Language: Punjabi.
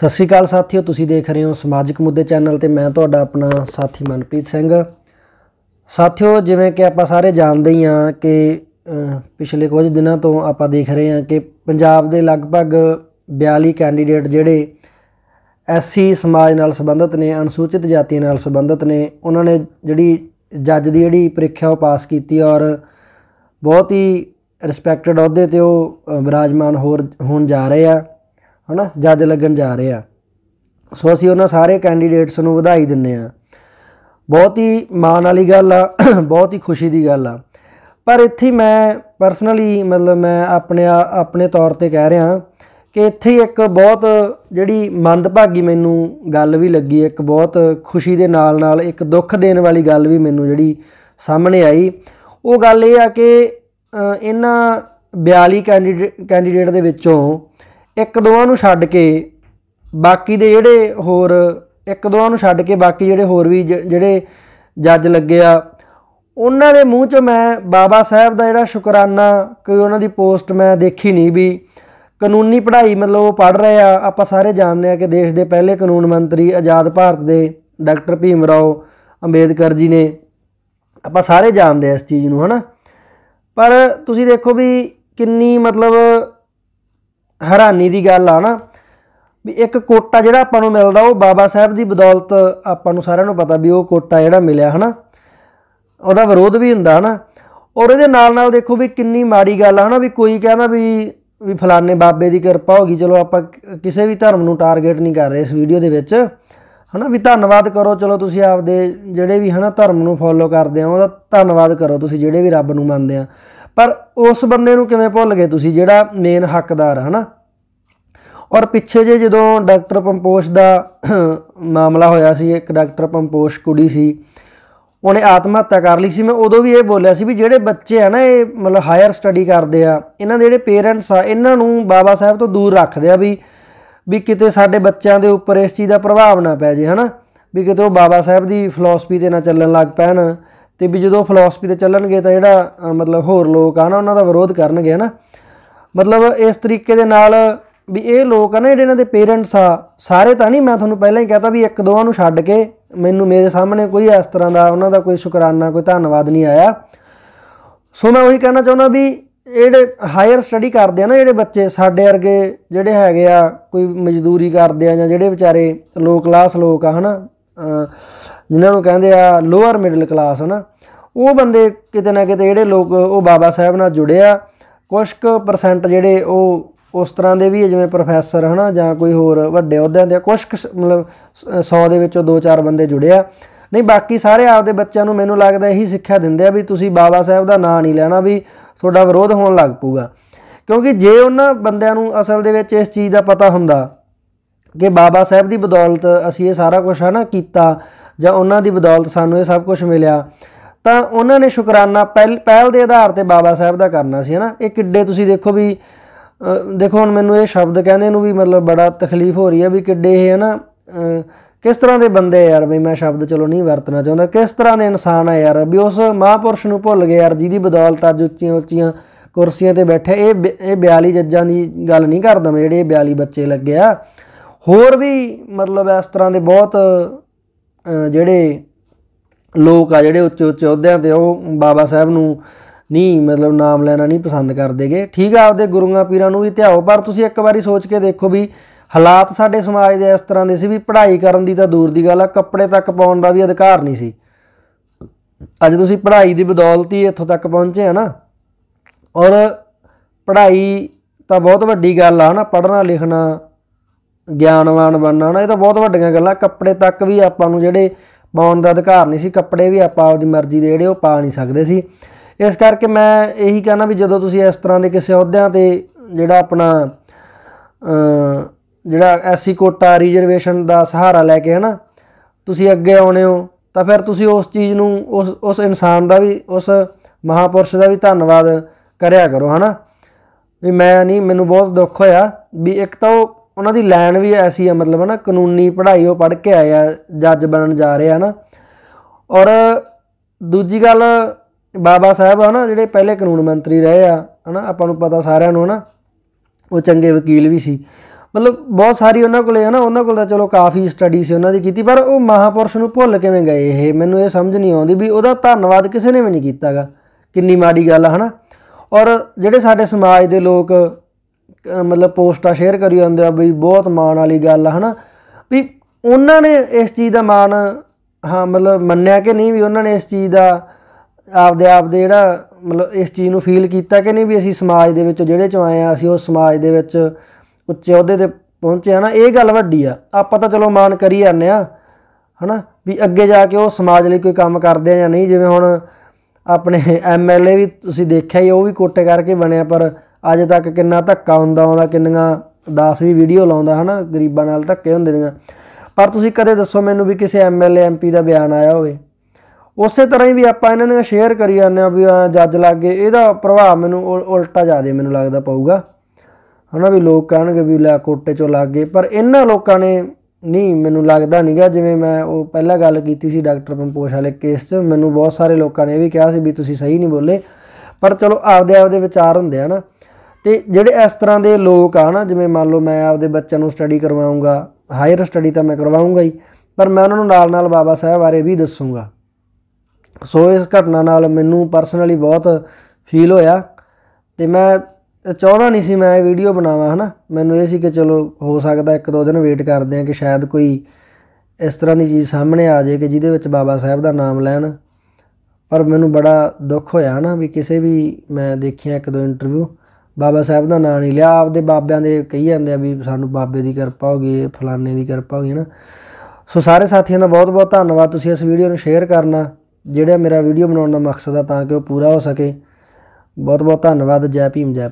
ਸਤਿ ਸ਼੍ਰੀ ਅਕਾਲ ਸਾਥੀਓ ਤੁਸੀਂ ਦੇਖ ਰਹੇ ਹੋ ਸਮਾਜਿਕ ਮੁੱਦੇ ਚੈਨਲ ਤੇ ਮੈਂ ਤੁਹਾਡਾ ਆਪਣਾ ਸਾਥੀ ਮਨਪ੍ਰੀਤ ਸਿੰਘ ਸਾਥਿਓ ਜਿਵੇਂ ਕਿ ਆਪਾਂ ਸਾਰੇ ਜਾਣਦੇ ਹੀ ਆ ਕਿ ਪਿਛਲੇ ਕੁਝ ਦਿਨਾਂ ਤੋਂ ਆਪਾਂ ਦੇਖ ਰਹੇ ਹਾਂ ਕਿ ਪੰਜਾਬ ਦੇ ਲਗਭਗ 42 ਕੈਂਡੀਡੇਟ ਜਿਹੜੇ ਐਸਸੀ ਸਮਾਜ ਨਾਲ ਸੰਬੰਧਤ ਨੇ ਅਨੁਸੂਚਿਤ ਜਾਤੀ ਨਾਲ ਸੰਬੰਧਤ ਨੇ ਉਹਨਾਂ ਨੇ ਜਿਹੜੀ ਜੱਜ ਦੀ ਜਿਹੜੀ ਪ੍ਰੀਖਿਆ ਉਹ ਪਾਸ ਕੀਤੀ ਔਰ ਬਹੁਤ ਹੀ ਰਿਸਪੈਕਟਡ ਅਹੁਦੇ ਤੇ ਉਹ ਵਿਰਾਜਮਾਨ ਹੋਰ ਹੋਣ ਜਾ ਰਹੇ ਆ ਹਨਾ ਜੱਜ ਲੱਗਣ ਜਾ ਰਹੇ ਆ ਸੋ ਅਸੀਂ ਉਹਨਾਂ ਸਾਰੇ ਕੈਂਡੀਡੇਟਸ ਨੂੰ ਵਧਾਈ ਦਿੰਨੇ ਆ ਬਹੁਤ ਹੀ ਮਾਣ ਵਾਲੀ ਗੱਲ ਆ ਬਹੁਤ ਹੀ ਖੁਸ਼ੀ ਦੀ ਗੱਲ ਆ ਪਰ ਇੱਥੇ ਮੈਂ ਪਰਸਨਲੀ ਮਤਲਬ ਮੈਂ ਆਪਣੇ ਆਪਣੇ ਤੌਰ ਤੇ ਕਹਿ ਰਿਹਾ ਕਿ ਇੱਥੇ ਇੱਕ ਬਹੁਤ ਜਿਹੜੀ ਮੰਦਭਾਗੀ ਮੈਨੂੰ ਗੱਲ ਵੀ ਲੱਗੀ ਇੱਕ ਬਹੁਤ ਖੁਸ਼ੀ ਦੇ ਨਾਲ ਨਾਲ ਇੱਕ ਦੁੱਖ ਦੇਣ ਵਾਲੀ ਗੱਲ ਵੀ ਮੈਨੂੰ ਜਿਹੜੀ ਸਾਹਮਣੇ ਆਈ ਉਹ ਗੱਲ ਇਹ ਆ ਕਿ ਇਹਨਾਂ 42 ਕੈਂਡੀਡੇਟ ਦੇ ਵਿੱਚੋਂ ਇੱਕ ਦੋਵਾਂ ਨੂੰ ਛੱਡ ਕੇ ਬਾਕੀ ਦੇ ਜਿਹੜੇ ਹੋਰ ਇੱਕ ਦੋਵਾਂ ਨੂੰ ਛੱਡ ਕੇ ਬਾਕੀ ਜਿਹੜੇ ਹੋਰ ਵੀ ਜਿਹੜੇ ਜੱਜ ਲੱਗੇ ਆ ਉਹਨਾਂ ਦੇ ਮੂੰਹ 'ਚ ਮੈਂ ਬਾਬਾ ਸਾਹਿਬ ਦਾ ਜਿਹੜਾ ਸ਼ੁਕਰਾਨਾ ਕੋਈ ਉਹਨਾਂ ਦੀ ਪੋਸਟ ਮੈਂ ਦੇਖੀ ਨਹੀਂ ਵੀ ਕਾਨੂੰਨੀ ਪੜ੍ਹਾਈ ਮਤਲਬ ਉਹ ਪੜ੍ਹ ਰਹੇ ਆ ਆਪਾਂ ਸਾਰੇ ਜਾਣਦੇ ਆ ਕਿ ਦੇਸ਼ ਦੇ ਪਹਿਲੇ ਕਾਨੂੰਨ ਮੰਤਰੀ ਆਜ਼ਾਦ ਭਾਰਤ ਦੇ ਡਾਕਟਰ ਭੀਮ ਰਾਓ ਅੰਬੇਦਕਰ ਜੀ ਨੇ ਆਪਾਂ ਸਾਰੇ ਜਾਣਦੇ ਆ ਇਸ ਚੀਜ਼ ਨੂੰ ਹਨਾ ਪਰ ਤੁਸੀਂ ਦੇਖੋ ਵੀ ਕਿੰਨੀ ਮਤਲਬ ਹੈਰਾਨੀ ਦੀ ਗੱਲ ਆ ਨਾ ਵੀ ਇੱਕ ਕੋਟਾ ਜਿਹੜਾ ਆਪਾਂ ਨੂੰ ਮਿਲਦਾ ਉਹ ਬਾਬਾ ਸਾਹਿਬ ਦੀ ਬਦੌਲਤ ਆਪਾਂ ਨੂੰ ਸਾਰਿਆਂ ਨੂੰ ਪਤਾ ਵੀ ਉਹ ਕੋਟਾ ਜਿਹੜਾ ਮਿਲਿਆ ਹਨਾ ਉਹਦਾ ਵਿਰੋਧ ਵੀ ਹੁੰਦਾ ਹਨਾ ਔਰ ਇਹਦੇ ਨਾਲ ਨਾਲ ਦੇਖੋ ਵੀ ਕਿੰਨੀ ਮਾੜੀ ਗੱਲ ਆ ਹਨਾ ਵੀ ਕੋਈ ਕਹਿੰਦਾ ਵੀ ਵੀ ਫਲਾਣੇ ਬਾਬੇ ਦੀ ਕਿਰਪਾ ਹੋ ਗਈ ਚਲੋ ਆਪਾਂ ਕਿਸੇ ਵੀ ਧਰਮ ਨੂੰ ਟਾਰਗੇਟ ਨਹੀਂ ਕਰ ਰਹੇ ਇਸ ਵੀਡੀਓ ਦੇ ਵਿੱਚ ਹਨਾ ਵੀ ਧੰਨਵਾਦ ਕਰੋ ਚਲੋ ਤੁਸੀਂ ਆਪਦੇ ਜਿਹੜੇ ਵੀ ਹਨਾ ਧਰਮ ਨੂੰ ਫੋਲੋ ਕਰਦੇ ਆ ਉਹਦਾ ਧੰਨਵਾਦ ਕਰੋ ਤੁਸੀਂ ਜਿਹੜੇ ਵੀ ਰੱਬ ਨੂੰ ਮੰਨਦੇ ਆ ਪਰ ਉਸ ਬੰਦੇ ਨੂੰ ਕਿਵੇਂ ਭੁੱਲ ਗਏ ਤੁਸੀਂ ਜਿਹੜਾ ਮੇਨ ਹੱਕਦਾਰ ਹੈ ਨਾ ਔਰ ਪਿੱਛੇ ਜੇ ਜਦੋਂ ਡਾਕਟਰ ਪੰਪੋਸ਼ ਦਾ ਮਾਮਲਾ ਹੋਇਆ ਸੀ ਇੱਕ ਡਾਕਟਰ ਪੰਪੋਸ਼ ਕੁੜੀ ਸੀ ਉਹਨੇ ਆਤਮ ਹੱਤਿਆ ਕਰ ਲਈ ਸੀ ਮੈਂ ਉਦੋਂ ਵੀ ਇਹ ਬੋਲਿਆ ਸੀ ਵੀ ਜਿਹੜੇ ਬੱਚੇ ਆ ਨਾ ਇਹ ਮਤਲਬ ਹਾਇਰ ਸਟੱਡੀ ਕਰਦੇ ਆ ਇਹਨਾਂ ਦੇ ਜਿਹੜੇ ਪੇਰੈਂਟਸ ਆ ਇਹਨਾਂ ਨੂੰ ਬਾਬਾ ਸਾਹਿਬ ਤੋਂ ਦੂਰ ਰੱਖਦੇ ਆ ਵੀ ਵੀ ਕਿਤੇ ਸਾਡੇ ਬੱਚਿਆਂ ਦੇ ਉੱਪਰ ਇਸ ਚੀਜ਼ ਦਾ ਪ੍ਰਭਾਵ ਨਾ ਪੈ ਜੇ ਹਨਾ ਵੀ ਕਿਤੇ ਉਹ ਬਾਬਾ ਸਾਹਿਬ ਦੀ ਫਿਲਾਸਫੀ ਤੇ ਨਾ ਚੱਲਣ ਲੱਗ ਪੈਣ ਤੇ ਵੀ ਜਦੋਂ ਫਲਸਫੀ ਤੇ ਚੱਲਣਗੇ ਤਾਂ ਜਿਹੜਾ ਮਤਲਬ ਹੋਰ ਲੋਕ ਆ ਨਾ ਉਹਨਾਂ ਦਾ ਵਿਰੋਧ ਕਰਨਗੇ ਹਨਾ ਮਤਲਬ ਇਸ ਤਰੀਕੇ ਦੇ ਨਾਲ ਵੀ ਇਹ ਲੋਕ ਆ ਨਾ ਜਿਹੜੇ ਇਹਨਾਂ ਦੇ ਪੇਰੈਂਟਸ ਆ ਸਾਰੇ ਤਾਂ ਨਹੀਂ ਮੈਂ ਤੁਹਾਨੂੰ ਪਹਿਲਾਂ ਹੀ ਕਹਤਾ ਵੀ ਇੱਕ ਦੋਆਂ ਨੂੰ ਛੱਡ ਕੇ ਮੈਨੂੰ ਮੇਰੇ ਸਾਹਮਣੇ ਕੋਈ ਇਸ ਤਰ੍ਹਾਂ ਦਾ ਉਹਨਾਂ ਦਾ ਕੋਈ ਸ਼ੁਕਰਾਨਾ ਕੋਈ ਧੰਨਵਾਦ ਨਹੀਂ ਆਇਆ ਸੋ ਮੈਂ ਉਹੀ ਕਹਿਣਾ ਚਾਹੁੰਦਾ ਵੀ ਜਿਹੜੇ ਹਾਇਰ ਸਟੱਡੀ ਕਰਦੇ ਆ ਨਾ ਜਿਹੜੇ ਬੱਚੇ ਸਾਡੇ ਵਰਗੇ ਜਿਹੜੇ ਹੈਗੇ ਆ ਕੋਈ ਮਜ਼ਦੂਰੀ ਕਰਦੇ ਆ ਜਾਂ ਜਿਹੜੇ ਵਿਚਾਰੇ ਲੋ ਕਲਾਸ ਲੋਕ ਆ ਹਨਾ ਜਿਨ੍ਹਾਂ ਨੂੰ ਕਹਿੰਦੇ ਆ ਲੋਅਰ ਮਿਡਲ ਕਲਾਸ ਹਨਾ ਉਹ ਬੰਦੇ ਕਿਤੇ ਨਾ ਕਿਤੇ ਜਿਹੜੇ ਲੋਕ ਉਹ ਬਾਬਾ ਸਾਹਿਬ ਨਾਲ ਜੁੜੇ ਆ ਕੁਝ ਕੁ ਪਰਸੈਂਟ ਜਿਹੜੇ ਉਹ ਉਸ ਤਰ੍ਹਾਂ ਦੇ ਵੀ ਹੈ ਜਿਵੇਂ ਪ੍ਰੋਫੈਸਰ ਹਨਾ ਜਾਂ ਕੋਈ ਹੋਰ ਵੱਡੇ ਅਹੁਦਿਆਂ ਦੇ ਕੁਝ ਕੁ ਮਤਲਬ 100 ਦੇ ਵਿੱਚੋਂ 2-4 ਬੰਦੇ ਜੁੜੇ ਆ ਨਹੀਂ ਬਾਕੀ ਸਾਰੇ ਆਪਦੇ ਬੱਚਿਆਂ ਨੂੰ ਮੈਨੂੰ ਲੱਗਦਾ ਇਹੀ ਸਿੱਖਿਆ ਦਿੰਦੇ ਆ ਵੀ ਤੁਸੀਂ ਬਾਬਾ ਸਾਹਿਬ ਦਾ ਨਾਂ ਨਹੀਂ ਲੈਣਾ ਵੀ ਤੁਹਾਡਾ ਵਿਰੋਧ ਹੋਣ ਲੱਗ ਪੂਗਾ ਕਿਉਂਕਿ ਜੇ ਉਹਨਾਂ ਬੰਦਿਆਂ ਨੂੰ ਅਸਲ ਦੇ ਵਿੱਚ ਇਸ ਚੀਜ਼ ਦਾ ਪਤਾ ਹੁੰਦਾ ਕਿ ਬਾਬਾ ਸਾਹਿਬ ਦੀ ਬਦੌਲਤ ਅਸੀਂ ਇਹ ਸਾਰਾ ਕੁਝ ਹਨਾ ਕੀਤਾ ਜਾਂ ਉਹਨਾਂ ਦੀ ਬਦੌਲਤ ਸਾਨੂੰ ਇਹ ਸਭ ਕੁਝ ਮਿਲਿਆ ਤਾਂ ਉਹਨਾਂ ਨੇ ਸ਼ੁਕਰਾਨਾ ਪਹਿਲ ਦੇ ਆਧਾਰ ਤੇ ਬਾਬਾ ਸਾਹਿਬ ਦਾ ਕਰਨਾ ਸੀ ਹਨਾ ਇਹ ਕਿੱਡੇ ਤੁਸੀਂ ਦੇਖੋ ਵੀ ਦੇਖੋ ਹੁਣ ਮੈਨੂੰ ਇਹ ਸ਼ਬਦ ਕਹਿੰਦੇ ਨੂੰ ਵੀ ਮਤਲਬ ਬੜਾ ਤਕਲੀਫ ਹੋ ਰਹੀ ਹੈ ਵੀ ਕਿੱਡੇ ਇਹ ਹਨਾ ਕਿਸ ਤਰ੍ਹਾਂ ਦੇ ਬੰਦੇ ਯਾਰ ਵੀ ਮੈਂ ਸ਼ਬਦ ਚਲੋ ਨਹੀਂ ਵਰਤਣਾ ਚਾਹੁੰਦਾ ਕਿਸ ਤਰ੍ਹਾਂ ਦੇ ਇਨਸਾਨ ਆ ਯਾਰ ਵੀ ਉਸ ਮਹਾਪੁਰਸ਼ ਨੂੰ ਭੁੱਲ ਗਏ ਯਾਰ ਜਿਹਦੀ ਬਦੌਲਤ ਅੱਜ ਉੱਚੀਆਂ ਉੱਚੀਆਂ ਕੁਰਸੀਆਂ ਤੇ ਬੈਠੇ ਇਹ ਇਹ 42 ਜੱਜਾਂ ਦੀ ਗੱਲ ਨਹੀਂ ਕਰਦਾ ਮੈਂ ਜਿਹੜੇ 42 ਬੱਚੇ ਲੱਗੇ ਆ ਹੋਰ ਵੀ ਮਤਲਬ ਇਸ ਤਰ੍ਹਾਂ ਦੇ ਬਹੁਤ ਜਿਹੜੇ ਲੋਕ ਆ ਜਿਹੜੇ ਉੱਚ ਉੱਚ ਅਹੁਦਿਆਂ ਤੇ ਉਹ ਬਾਬਾ ਸਾਹਿਬ ਨੂੰ ਨਹੀਂ ਮਤਲਬ ਨਾਮ ਲੈਣਾ ਨਹੀਂ ਪਸੰਦ ਕਰਦੇਗੇ ਠੀਕ ਆ ਆਪਦੇ ਗੁਰੂਆਂ ਪੀਰਾਂ ਨੂੰ ਵੀ ਧਿਆਓ ਪਰ ਤੁਸੀਂ ਇੱਕ ਵਾਰੀ ਸੋਚ ਕੇ ਦੇਖੋ ਵੀ ਹਾਲਾਤ ਸਾਡੇ ਸਮਾਜ ਦੇ ਇਸ ਤਰ੍ਹਾਂ ਦੇ ਸੀ ਵੀ ਪੜ੍ਹਾਈ ਕਰਨ ਦੀ ਤਾਂ ਦੂਰ ਦੀ ਗੱਲ ਆ ਕੱਪੜੇ ਤੱਕ ਪਾਉਣ ਦਾ ਵੀ ਅਧਿਕਾਰ ਨਹੀਂ ਸੀ ਅੱਜ ਤੁਸੀਂ ਪੜ੍ਹਾਈ ਦੀ ਬਦੌਲਤ ਹੀ ਇੱਥੋਂ ਤੱਕ ਪਹੁੰਚੇ ਆ ਨਾ ਔਰ ਪੜ੍ਹਾਈ ਤਾਂ ਬਹੁਤ ਵੱਡੀ ਗੱਲ ਆ ਨਾ ਪੜ੍ਹਨਾ ਲਿਖਣਾ ਗਿਆਨਵਾਨ ਬਣਨਾ ਨਾ ਇਹ ਤਾਂ ਬਹੁਤ ਵੱਡੀਆਂ ਗੱਲਾਂ ਕੱਪੜੇ ਤੱਕ ਵੀ ਆਪਾਂ ਨੂੰ ਜਿਹੜੇ ਪਾਉਣ ਦਾ ਅਧਿਕਾਰ ਨਹੀਂ ਸੀ ਕੱਪੜੇ ਵੀ ਆਪਾਂ ਆਪਦੀ ਮਰਜ਼ੀ ਦੇ ਜਿਹੜੇ ਉਹ ਪਾ ਨਹੀਂ ਸਕਦੇ ਸੀ ਇਸ ਕਰਕੇ ਮੈਂ ਇਹੀ ਕਹਿਣਾ ਵੀ ਜਦੋਂ ਤੁਸੀਂ ਇਸ ਤਰ੍ਹਾਂ ਦੇ ਕਿਸੇ ਅਹੁਦਿਆਂ ਤੇ ਜਿਹੜਾ ਆਪਣਾ ਅ ਜਿਹੜਾ ਐਸੀ ਕੋਟਾ ਰਿਜ਼ਰਵੇਸ਼ਨ ਦਾ ਸਹਾਰਾ ਲੈ ਕੇ ਹਨਾ ਤੁਸੀਂ ਅੱਗੇ ਆਉਣੇ ਹੋ ਤਾਂ ਫਿਰ ਤੁਸੀਂ ਉਸ ਚੀਜ਼ ਨੂੰ ਉਸ ਉਸ ਇਨਸਾਨ ਦਾ ਵੀ ਉਸ ਮਹਾਪੁਰਸ਼ ਦਾ ਵੀ ਧੰਨਵਾਦ ਕਰਿਆ ਕਰੋ ਹਨਾ ਵੀ ਮੈਂ ਨਹੀਂ ਮੈਨੂੰ ਬਹੁਤ ਦੁੱਖ ਹੋਇਆ ਵੀ ਇੱਕ ਤਾਂ ਉਹ ਉਹਨਾਂ ਦੀ ਲਾਈਨ ਵੀ ਐਸੀ ਆ ਮਤਲਬ ਹਨਾ ਕਾਨੂੰਨੀ ਪੜ੍ਹਾਈ ਉਹ ਪੜ੍ਹ ਕੇ ਆਇਆ ਜੱਜ ਬਣਨ ਜਾ ਰਹੇ ਹਨਾ ਔਰ ਦੂਜੀ ਗੱਲ ਬਾਬਾ ਸਾਹਿਬ ਹਨਾ ਜਿਹੜੇ ਪਹਿਲੇ ਕਾਨੂੰਨ ਮੰਤਰੀ ਰਹੇ ਆ ਹਨਾ ਆਪਾਂ ਨੂੰ ਪਤਾ ਸਾਰਿਆਂ ਨੂੰ ਹਨਾ ਉਹ ਚੰਗੇ ਵਕੀਲ ਵੀ ਸੀ ਮਤਲਬ ਬਹੁਤ ਸਾਰੀ ਉਹਨਾਂ ਕੋਲੇ ਹਨਾ ਉਹਨਾਂ ਕੋਲ ਤਾਂ ਚਲੋ ਕਾਫੀ ਸਟੱਡੀ ਸੀ ਉਹਨਾਂ ਦੀ ਕੀਤੀ ਪਰ ਉਹ ਮਹਾਪੁਰਸ਼ ਨੂੰ ਭੁੱਲ ਕਿਵੇਂ ਗਏ ਇਹ ਮੈਨੂੰ ਇਹ ਸਮਝ ਨਹੀਂ ਆਉਂਦੀ ਵੀ ਉਹਦਾ ਧੰਨਵਾਦ ਕਿਸੇ ਨੇ ਵੀ ਨਹੀਂ ਕੀਤਾਗਾ ਕਿੰਨੀ ਮਾੜੀ ਗੱਲ ਹਨਾ ਔਰ ਜਿਹੜੇ ਸਾਡੇ ਸਮਾਜ ਦੇ ਲੋਕ ਮਤਲਬ ਪੋਸਟਾਂ ਸ਼ੇਅਰ ਕਰੀ ਜਾਂਦੇ ਆ ਬਈ ਬਹੁਤ ਮਾਣ ਵਾਲੀ ਗੱਲ ਆ ਹਨਾ ਵੀ ਉਹਨਾਂ ਨੇ ਇਸ ਚੀਜ਼ ਦਾ ਮਾਣ ਹਾਂ ਮਤਲਬ ਮੰਨਿਆ ਕਿ ਨਹੀਂ ਵੀ ਉਹਨਾਂ ਨੇ ਇਸ ਚੀਜ਼ ਦਾ ਆਪਦੇ ਆਪ ਦੇ ਜਿਹੜਾ ਮਤਲਬ ਇਸ ਚੀਜ਼ ਨੂੰ ਫੀਲ ਕੀਤਾ ਕਿ ਨਹੀਂ ਵੀ ਅਸੀਂ ਸਮਾਜ ਦੇ ਵਿੱਚ ਜਿਹੜੇ ਚੋਂ ਆਏ ਆ ਅਸੀਂ ਉਹ ਸਮਾਜ ਦੇ ਵਿੱਚ ਉੱਚੇ ਅਹੁਦੇ ਤੇ ਪਹੁੰਚੇ ਆ ਨਾ ਇਹ ਗੱਲ ਵੱਡੀ ਆ ਆਪਾਂ ਤਾਂ ਚਲੋ ਮਾਣ ਕਰੀ ਜਾਂਦੇ ਆ ਹਨਾ ਵੀ ਅੱਗੇ ਜਾ ਕੇ ਉਹ ਸਮਾਜ ਲਈ ਕੋਈ ਕੰਮ ਕਰਦੇ ਆ ਜਾਂ ਨਹੀਂ ਜਿਵੇਂ ਹੁਣ ਆਪਣੇ ਐਮਐਲਏ ਵੀ ਤੁਸੀਂ ਦੇਖਿਆ ਹੀ ਉਹ ਵੀ ਕੋਟੇ ਕਰਕੇ ਬਣਿਆ ਪਰ ਅੱਜ ਤੱਕ ਕਿੰਨਾ ਧੱਕਾ ਹੁੰਦਾ ਆਉਂਦਾ ਕਿੰਨੀਆਂ 10 ਵੀ ਵੀਡੀਓ ਲਾਉਂਦਾ ਹਨਾ ਗਰੀਬਾਂ ਨਾਲ ਧੱਕੇ ਹੁੰਦੇ ਨੇ ਪਰ ਤੁਸੀਂ ਕਦੇ ਦੱਸੋ ਮੈਨੂੰ ਵੀ ਕਿਸੇ ਐਮਐਲਏ ਐਮਪੀ ਦਾ ਬਿਆਨ ਆਇਆ ਹੋਵੇ ਉਸੇ ਤਰ੍ਹਾਂ ਹੀ ਵੀ ਆਪਾਂ ਇਹਨਾਂ ਨੂੰ ਸ਼ੇਅਰ ਕਰੀ ਜਾਂਦੇ ਆ ਵੀ ਜੱਜ ਲੱਗੇ ਇਹਦਾ ਪ੍ਰਭਾਵ ਮੈਨੂੰ ਉਲਟਾ ਜਾਦੇ ਮੈਨੂੰ ਲੱਗਦਾ ਪਊਗਾ ਹਨਾ ਵੀ ਲੋਕ ਕਹਿਣਗੇ ਵੀ ਲੈ ਕੋਟੇ ਚੋਂ ਲੱਗ ਗਏ ਪਰ ਇਹਨਾਂ ਲੋਕਾਂ ਨੇ ਨਹੀਂ ਮੈਨੂੰ ਲੱਗਦਾ ਨਹੀਂਗਾ ਜਿਵੇਂ ਮੈਂ ਉਹ ਪਹਿਲਾਂ ਗੱਲ ਕੀਤੀ ਸੀ ਡਾਕਟਰ ਪੰਪੋਸ਼ ਵਾਲੇ ਕੇਸ 'ਚ ਮੈਨੂੰ ਬਹੁਤ ਸਾਰੇ ਲੋਕਾਂ ਨੇ ਇਹ ਵੀ ਕਿਹਾ ਸੀ ਵੀ ਤੁਸੀਂ ਸਹੀ ਨਹੀਂ ਬੋਲੇ ਪਰ ਚਲੋ ਆਪਦੇ ਆਪਦੇ ਵਿਚਾਰ ਹੁੰਦੇ ਆ ਨਾ ਤੇ ਜਿਹੜੇ ਇਸ ਤਰ੍ਹਾਂ ਦੇ ਲੋਕ ਆ ਨਾ ਜਿਵੇਂ ਮੰਨ ਲਓ ਮੈਂ ਆਪਦੇ ਬੱਚਿਆਂ ਨੂੰ ਸਟੱਡੀ ਕਰਵਾਉਂਗਾ ਹਾਇਰ ਸਟੱਡੀ ਤਾਂ ਮੈਂ ਕਰਵਾਉਂਗਾ ਹੀ ਪਰ ਮੈਂ ਉਹਨਾਂ ਨੂੰ ਨਾਲ-ਨਾਲ ਬਾਬਾ ਸਾਹਿਬ ਬਾਰੇ ਵੀ ਦੱਸੂਗਾ ਸੋ ਇਸ ਘਟਨਾ ਨਾਲ ਮੈਨੂੰ ਪਰਸਨਲੀ ਬਹੁਤ ਫੀਲ ਹੋਇਆ ਤੇ ਮੈਂ ਚਾਹੁੰਦਾ ਨਹੀਂ ਸੀ ਮੈਂ ਇਹ ਵੀਡੀਓ ਬਣਾਵਾਂ ਹਨਾ ਮੈਨੂੰ ਇਹ ਸੀ ਕਿ ਚਲੋ ਹੋ ਸਕਦਾ ਇੱਕ ਦੋ ਦਿਨ ਵੇਟ ਕਰਦੇ ਆ ਕਿ ਸ਼ਾਇਦ ਕੋਈ ਇਸ ਤਰ੍ਹਾਂ ਦੀ ਚੀਜ਼ ਸਾਹਮਣੇ ਆ ਜਾਏ ਕਿ ਜਿਹਦੇ ਵਿੱਚ ਬਾਬਾ ਸਾਹਿਬ ਦਾ ਨਾਮ ਲੈਣ ਪਰ ਮੈਨੂੰ ਬੜਾ ਦੁੱਖ ਹੋਇਆ ਹਨਾ ਵੀ ਕਿਸੇ ਵੀ ਮੈਂ ਦੇਖਿਆ ਇੱਕ ਦੋ ਇੰਟਰਵਿਊ ਬਾਬਾ ਸਾਹਿਬ ਦਾ ਨਾਂ ਨਹੀਂ ਲਿਆ ਆਪਦੇ ਬਾਬਿਆਂ ਦੇ ਕਹੀ ਜਾਂਦੇ ਆ ਵੀ ਸਾਨੂੰ ਬਾਬੇ ਦੀ ਕਿਰਪਾ ਹੋ ਗਈ ਫਲਾਣੇ ਦੀ ਕਿਰਪਾ ਹੋ ਗਈ ਨਾ ਸੋ ਸਾਰੇ ਸਾਥੀਆਂ ਦਾ ਬਹੁਤ ਬਹੁਤ ਧੰਨਵਾਦ ਤੁਸੀਂ ਇਸ ਵੀਡੀਓ ਨੂੰ ਸ਼ੇਅਰ ਕਰਨਾ ਜਿਹੜਾ ਮੇਰਾ ਵੀਡੀਓ ਬਣਾਉਣ ਦਾ ਮਕਸਦ ਆ ਤਾਂ ਕਿ ਉਹ ਪੂਰਾ ਹੋ ਸਕੇ ਬਹੁਤ ਬਹੁਤ ਧੰਨਵਾਦ ਜੈ ਭੀਮ ਜੈ